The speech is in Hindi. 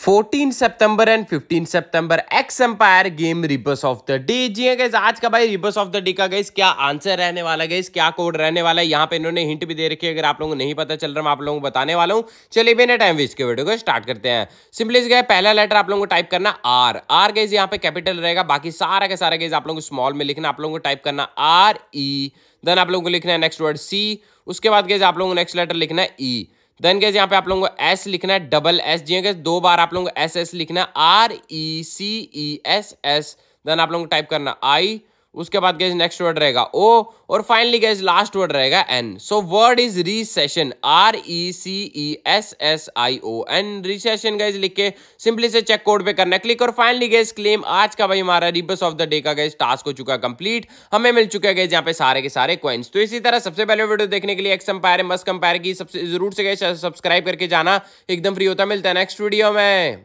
Fourteen September and fifteen September X Empire game rebus of the day जी गैस आज का भाई रिबर्स ऑफ द डे का गैस क्या आंसर रहने वाला गैस क्या कोड रहने वाला है यहाँ पे इन्होंने हिंट भी दे रखी है अगर आप लोगों को नहीं पता चल रहा मैं आप लोगों को बताने वाला हूँ चलिए बिना टाइम वेस्ट के वीडियो को स्टार्ट करते हैं सिंपली गए पहला लेटर आप लोगों को टाइप करना आर आर गैस यहाँ पे कैपिटल रहेगा बाकी सारा का सारा गैस आप लोगों को स्मॉल में लिखना आप लोगों को टाइप करना आर ई देन आप लोगों को लिखना है नेक्स्ट वर्ड सी उसके बाद गैस आप लोगों को नेक्स्ट लेटर लिखना है ई e. देन गैस यहाँ पे आप लोगों को एस लिखना है डबल एस जी गैस हाँ दो बार आप लोगों को एस एस लिखना है R E C E S S then आप लोगों को टाइप करना आई उसके बाद गैस नेक्स्ट वर्ड रहेगा ओ और फाइनली गैस लास्ट वर्ड रहेगा N so word is recession R E C E S S I O N recession guess लिख के सिंपली से चेक कोड पे करना क्लिक और फाइनली गैस क्लेम आज का भाई हमारा रिबस ऑफ द डे का गैस टास्क हो चुका कंप्लीट हमें मिल चुका गैस यहाँ पे सारे के सारे क्वेंस तो इसी तरह सबसे पहले वीडियो देखने के लिए एक्स एम्पायर मस्ट कंपायर की सबसे जरूर से गैस सब्सक्राइब करके जाना एकदम फ्री होता मिलता है नेक्स्ट वीडियो में